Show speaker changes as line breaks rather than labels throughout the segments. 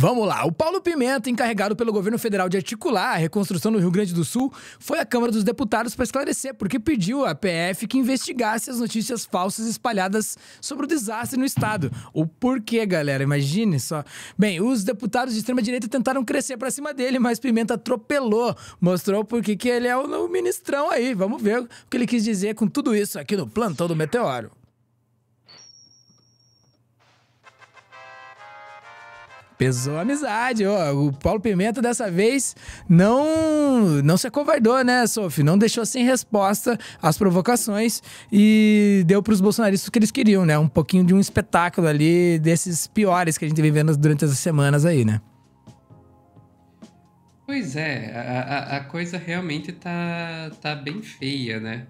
Vamos lá. O Paulo Pimenta, encarregado pelo governo federal de articular a reconstrução no Rio Grande do Sul, foi à Câmara dos Deputados para esclarecer porque pediu à PF que investigasse as notícias falsas espalhadas sobre o desastre no estado. O porquê, galera? Imagine só. Bem, os deputados de extrema direita tentaram crescer para cima dele, mas Pimenta atropelou, mostrou por que ele é o ministrão aí. Vamos ver o que ele quis dizer com tudo isso aqui no plantão do Meteoro. Pesou a amizade, ó. O Paulo Pimenta dessa vez não não se acovardou, né, Sof? Não deixou sem resposta as provocações e deu para os bolsonaristas o que eles queriam, né? Um pouquinho de um espetáculo ali desses piores que a gente vem vendo durante as semanas aí, né?
Pois é, a, a coisa realmente tá, tá bem feia, né?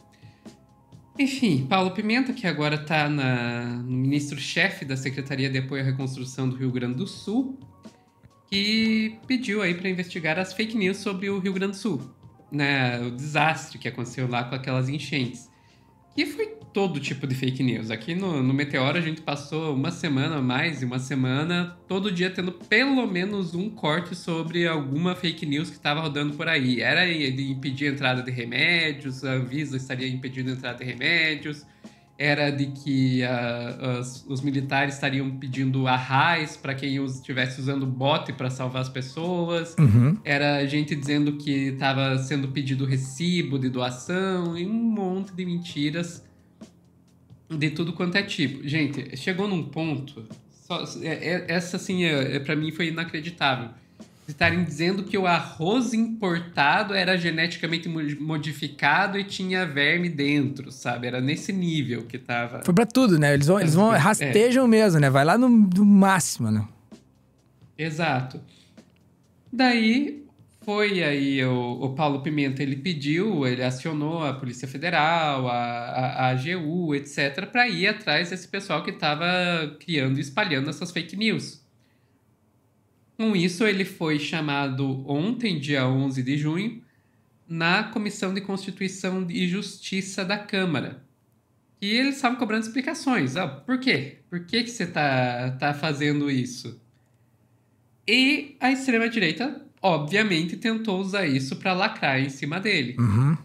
Enfim, Paulo Pimenta, que agora está no ministro-chefe da Secretaria de Apoio à Reconstrução do Rio Grande do Sul, que pediu aí para investigar as fake news sobre o Rio Grande do Sul, né, o desastre que aconteceu lá com aquelas enchentes, que foi todo tipo de fake news. Aqui no, no Meteoro a gente passou uma semana, mais de uma semana, todo dia tendo pelo menos um corte sobre alguma fake news que estava rodando por aí. Era de impedir a entrada de remédios, a Anvisa estaria impedindo a entrada de remédios, era de que os, ah, os, militares estariam pedindo arrais para quem estivesse usando bote para salvar as pessoas, uhum. era gente dizendo que estava sendo pedido recibo de doação e um monte de mentiras de tudo quanto é tipo. Gente, chegou num ponto. Só, é, é, essa, assim, é, é para mim foi inacreditável. Estarem dizendo que o arroz importado era geneticamente modificado e tinha verme dentro, sabe? Era nesse nível que tava. Foi pra
tudo, né? Eles vão, eles vão é. rastejam mesmo, né? Vai lá no, no máximo, né?
Exato. Daí foi aí o, o Paulo Pimenta, ele pediu, ele acionou a Polícia Federal, a, a, a AGU, etc., para ir atrás desse pessoal que estava criando e espalhando essas fake news. Com isso, ele foi chamado ontem, dia 11 de junho, na Comissão de Constituição e Justiça da Câmara. E eles estavam cobrando explicações. Ah, por quê? Por que, que você está tá fazendo isso? E a extrema-direita obviamente, tentou usar isso para lacrar em cima dele. Uhum.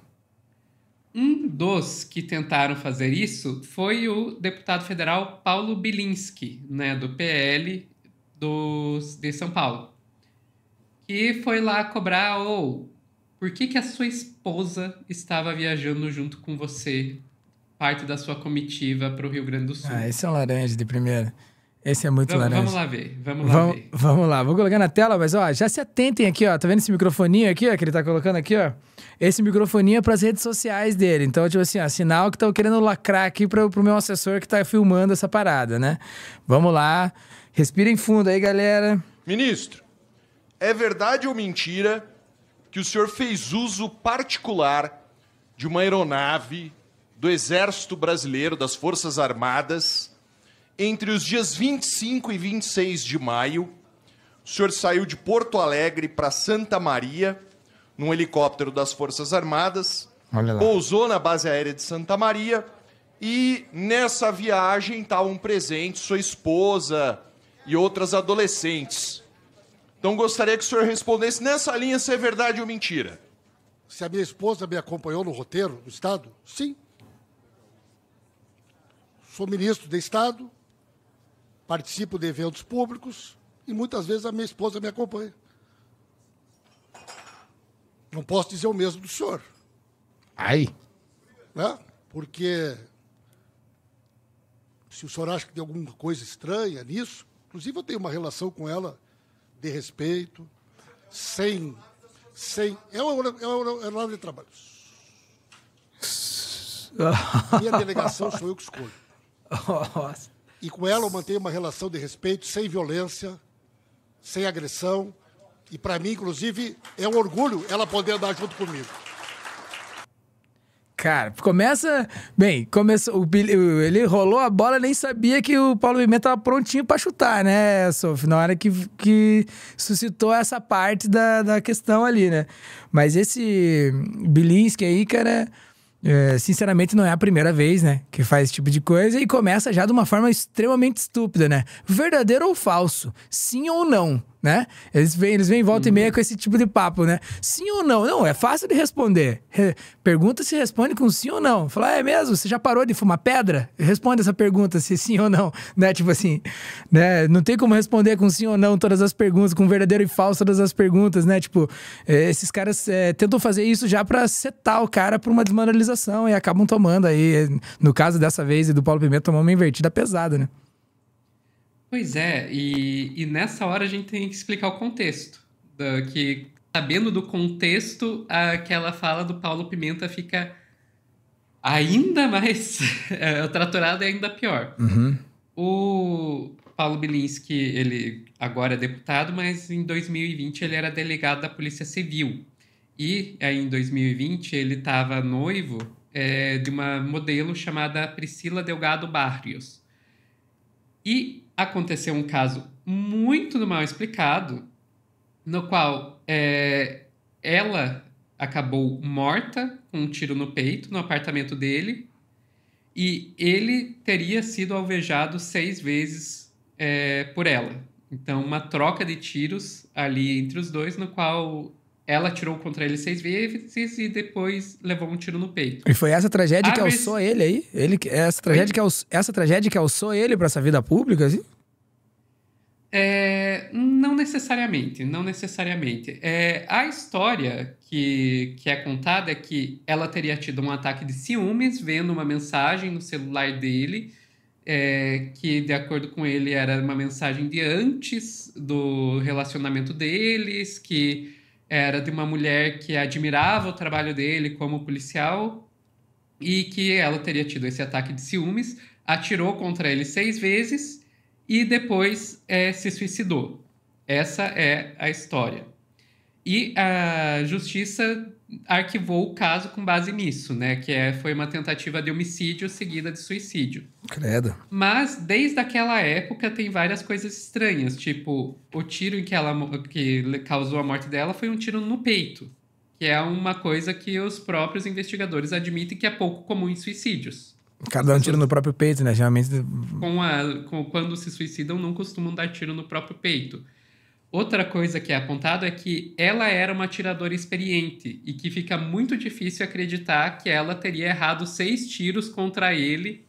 Um dos que tentaram fazer isso foi o deputado federal Paulo Bilinski, né, do PL dos, de São Paulo, que foi lá cobrar ou oh, por que, que a sua esposa estava viajando junto com você, parte da sua comitiva, para o
Rio Grande do Sul? Ah, esse é um laranja de primeira. Esse é muito vamos, laranja. Vamos lá ver, vamos lá vamos, ver. Vamos lá, vou colocar na tela, mas ó, já se atentem aqui, ó. Tá vendo esse microfoninho aqui, ó, que ele tá colocando aqui, ó? Esse microfoninho é pras redes sociais dele. Então, tipo assim, ó, sinal que estão querendo lacrar aqui pro, pro meu assessor que tá filmando essa parada, né? Vamos lá. Respirem fundo aí, galera.
Ministro, é verdade ou mentira que o senhor fez uso particular de uma aeronave do Exército Brasileiro, das Forças Armadas entre os dias 25 e 26 de maio, o senhor saiu de Porto Alegre para Santa Maria, num helicóptero das Forças Armadas, pousou na base aérea de Santa Maria e nessa viagem estavam tá presentes sua esposa e outras adolescentes. Então gostaria que o senhor respondesse nessa linha se é verdade ou mentira. Se a minha esposa me acompanhou no roteiro do Estado? Sim. Sou ministro do Estado, participo de eventos públicos e muitas vezes a minha esposa me acompanha. Não posso dizer o mesmo do senhor. Aí, Né? Porque se o senhor acha que tem alguma coisa estranha nisso, inclusive eu tenho uma relação com ela de respeito, sem. sem é o horário é é de trabalho.
Minha delegação sou eu que
escolho. Nossa. E com ela eu mantenho uma relação de respeito, sem violência, sem agressão. E para mim, inclusive, é um orgulho ela poder andar junto comigo.
Cara, começa. Bem, começou. O Billy, ele rolou a bola, nem sabia que o Paulo Pimenta tava prontinho para chutar, né, Sof? Na hora que, que suscitou essa parte da, da questão ali, né? Mas esse Bilinski aí, cara. É é, sinceramente, não é a primeira vez, né? Que faz esse tipo de coisa e começa já de uma forma extremamente estúpida, né? Verdadeiro ou falso? Sim ou não? né? Eles vêm, eles vêm volta e meia uhum. com esse tipo de papo, né? Sim ou não? Não, é fácil de responder. pergunta se responde com sim ou não. Fala, é mesmo? Você já parou de fumar pedra? Responde essa pergunta se sim ou não, né? Tipo assim, né? Não tem como responder com sim ou não todas as perguntas, com verdadeiro e falso todas as perguntas, né? Tipo, é, esses caras é, tentam fazer isso já para setar o cara para uma desmoralização e acabam tomando aí, no caso dessa vez e do Paulo Pimenta, tomou uma invertida pesada, né?
Pois é, e, e nessa hora a gente tem que explicar o contexto. Da, que, sabendo do contexto, aquela fala do Paulo Pimenta fica ainda mais. É, o tratorado é ainda pior. Uhum. O Paulo Bilinski, ele agora é deputado, mas em 2020 ele era delegado da Polícia Civil. E aí em 2020 ele estava noivo é, de uma modelo chamada Priscila Delgado Barrios. E aconteceu um caso muito mal explicado, no qual é, ela acabou morta com um tiro no peito no apartamento dele e ele teria sido alvejado seis vezes é, por ela. Então, uma troca de tiros ali entre os dois, no qual ela atirou contra ele seis vezes e depois levou um tiro no peito. E foi essa tragédia a que vez... alçou ele aí?
Ele, essa, tragédia que alçou, essa tragédia que alçou ele para essa vida pública, assim?
É, não necessariamente, não necessariamente. É, a história que, que é contada é que ela teria tido um ataque de ciúmes vendo uma mensagem no celular dele, é, que, de acordo com ele, era uma mensagem de antes do relacionamento deles, que era de uma mulher que admirava o trabalho dele como policial e que ela teria tido esse ataque de ciúmes, atirou contra ele seis vezes e depois é, se suicidou. Essa é a história. E a justiça arquivou o caso com base nisso, né? Que é, foi uma tentativa de homicídio seguida de suicídio. Credo. Mas desde aquela época tem várias coisas estranhas, tipo o tiro em que ela que causou a morte dela foi um tiro no peito, que é uma coisa que os próprios investigadores admitem que é pouco comum em suicídios.
Cada um tiro no próprio peito, né? Geralmente.
Com a, com, quando se suicidam, não costumam dar tiro no próprio peito. Outra coisa que é apontado é que ela era uma atiradora experiente e que fica muito difícil acreditar que ela teria errado seis tiros contra ele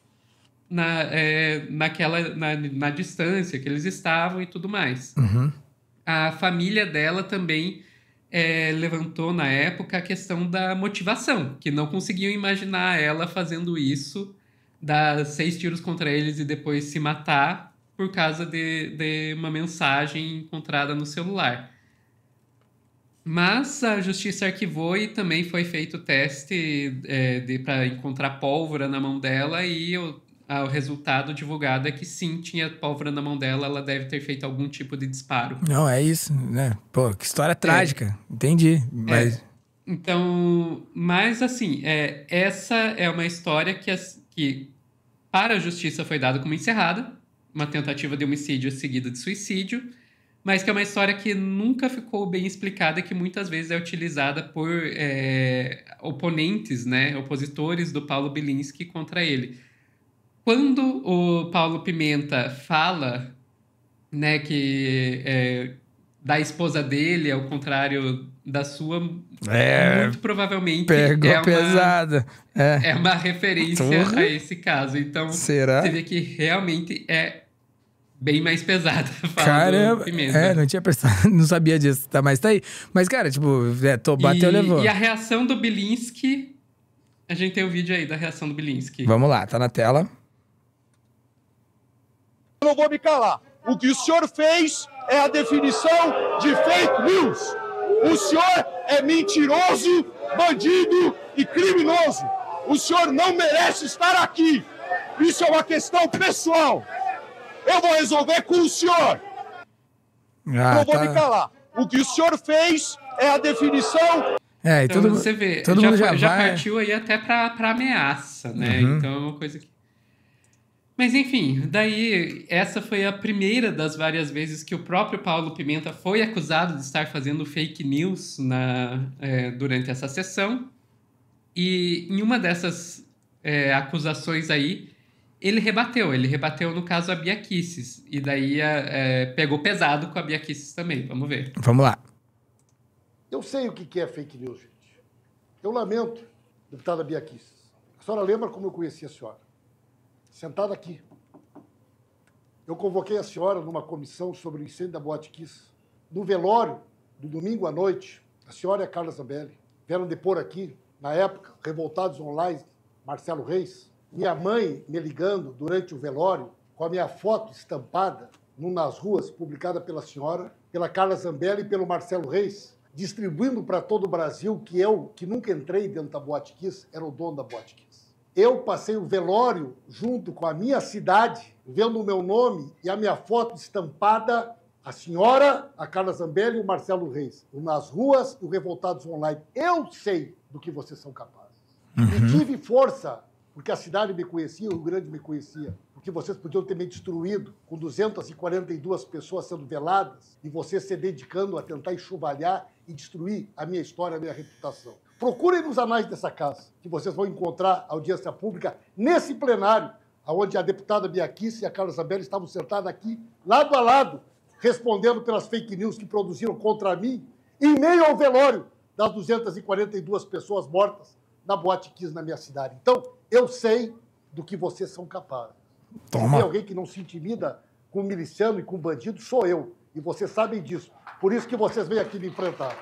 na, é, naquela, na, na, distância que eles estavam e tudo mais. Uhum. A família dela também é, levantou na época a questão da motivação, que não conseguiam imaginar ela fazendo isso, dar seis tiros contra eles e depois se matar por causa de, de uma mensagem encontrada no celular. Mas a justiça arquivou e também foi feito o teste é, para encontrar pólvora na mão dela e o, a, o, resultado divulgado é que sim, tinha pólvora na mão dela, ela deve ter feito algum tipo de disparo. Não, é
isso, né? Pô, que história trágica. É. Entendi, mas... É.
Então, mas assim, é, essa é uma história que, que para a justiça foi dada como encerrada, uma tentativa de homicídio seguida de suicídio, mas que é uma história que nunca ficou bem explicada, que muitas vezes é utilizada por é, oponentes, né, opositores do Paulo Bilinski contra ele. Quando o Paulo Pimenta fala né, que é, da esposa dele, ao contrário da sua, é, muito provavelmente é pegou é uma, pesada.
É. é uma
referência Porra. a esse caso. Então, Será? você vê que realmente é bem mais pesada. Cara, é, né? não
tinha prestado, não sabia disso, tá? Mas tá aí. Mas, cara, tipo, é, tô, bateu, e, levou. E a
reação do Bilinski, a gente tem o um vídeo aí da reação do Bilinski. Vamos
lá, tá na tela.
Eu não vou me calar. O que o senhor fez é a definição de fake news. O senhor é mentiroso, bandido e criminoso. O senhor não merece estar aqui. Isso é uma questão pessoal. Eu vou resolver com o senhor. Ah,
não vou tá... me
calar. O que o senhor fez é a definição. É, então, todo, você vê, todo já, mundo já, já partiu
aí até para ameaça, né? Uhum. Então é uma coisa que. Mas enfim, daí essa foi a primeira das várias vezes que o próprio Paulo Pimenta foi acusado de estar fazendo fake news na, é, durante essa sessão. E em uma dessas é, acusações aí, ele rebateu, ele rebateu no caso a Bia Kisses, e daí é, é, pegou pesado com a Bia Kisses também,
vamos
ver. Vamos lá.
Eu sei o que é fake news, gente. Eu lamento, deputada Bia Kisses. A senhora lembra como eu conheci a senhora? Sentada aqui. Eu convoquei a senhora numa comissão sobre o incêndio da Boate Kiss. No velório, do domingo à noite, a senhora e a Carla Zambelli vieram depor aqui, na época, revoltados online, Marcelo Reis, minha mãe me ligando durante o velório, com a minha foto estampada no Nas Ruas, publicada pela senhora, pela Carla Zambelli e pelo Marcelo Reis, distribuindo para todo o Brasil que eu, que nunca entrei dentro da Boate Kiss, era o dono da Boate Kiss. Eu passei o velório junto com a minha cidade, vendo o meu nome e a minha foto estampada, a senhora, a Carla Zambelli e o Marcelo Reis, o Nas Ruas e o Revoltados Online. Eu sei do que vocês são capazes. Uhum. E tive força porque a cidade me conhecia, o Rio Grande me conhecia, porque vocês podiam ter me destruído com 242 pessoas sendo veladas e vocês se dedicando a tentar enxovalhar e destruir a minha história, a minha reputação. Procurem nos anais dessa casa, que vocês vão encontrar a audiência pública nesse plenário, onde a deputada Biaquice e a Carla Zambelli estavam sentadas aqui, lado a lado, respondendo pelas fake news que produziram contra mim, em meio ao velório das 242 pessoas mortas na Boate Kiss, na minha cidade. Então, eu sei do que vocês são capazes. Toma. Se alguém que não se intimida com miliciano e com bandido, sou eu. E vocês sabem disso. Por isso que vocês vêm aqui me enfrentar.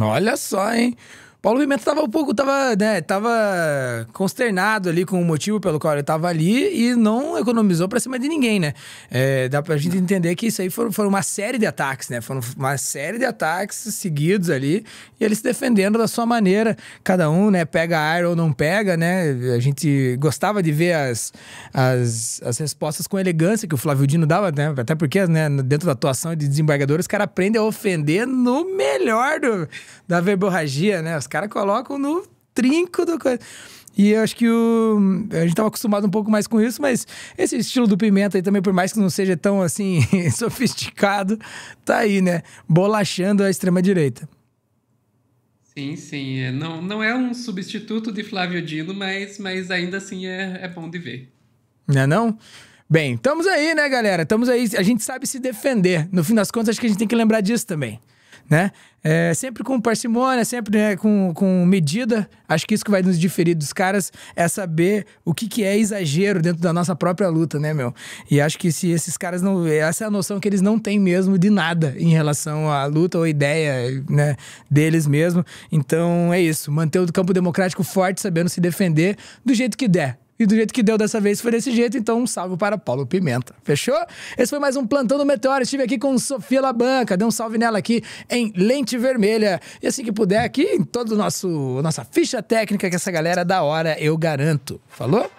Olha só, hein? Paulo Pimenta estava um pouco, tava, né, tava consternado ali com o motivo pelo qual ele estava ali e não economizou para cima de ninguém, né? É, dá a gente entender que isso aí foram, foram uma série de ataques, né? Foram uma série de ataques seguidos ali e ele se defendendo da sua maneira. Cada um, né, pega ar ou não pega, né? A gente gostava de ver as, as, as respostas com elegância que o Flávio Dino dava, né? Até porque, né, dentro da atuação de desembargador, os caras aprendem a ofender no melhor do, da verborragia, né? Os caras colocam no trinco do coisa. E eu acho que o, a gente estava acostumado um pouco mais com isso, mas esse estilo do pimenta aí também, por mais que não seja tão assim sofisticado, tá aí, né? Bolachando a extrema-direita.
Sim, sim. É. Não, não é um substituto de Flávio Dino, mas, mas ainda assim é, é bom de ver.
Não é não? Bem, estamos aí, né, galera? Estamos aí. A gente sabe se defender. No fim das contas, acho que a gente tem que lembrar disso também né? É, sempre com parcimônia, sempre né, com, com medida. Acho que isso que vai nos diferir dos caras é saber o que, que é exagero dentro da nossa própria luta, né, meu? E acho que se esses caras não. Essa é a noção que eles não têm mesmo de nada em relação à luta ou ideia né, deles mesmo. Então é isso. Manter o campo democrático forte, sabendo se defender do jeito que der. E do jeito que deu dessa vez foi desse jeito, então um salve para Paulo Pimenta. Fechou? Esse foi mais um Plantão do Meteoro. Estive aqui com Sofia Labanca. Dê um salve nela aqui em Lente Vermelha. E assim que puder, aqui em toda nossa ficha técnica, que essa galera é da hora, eu garanto. Falou?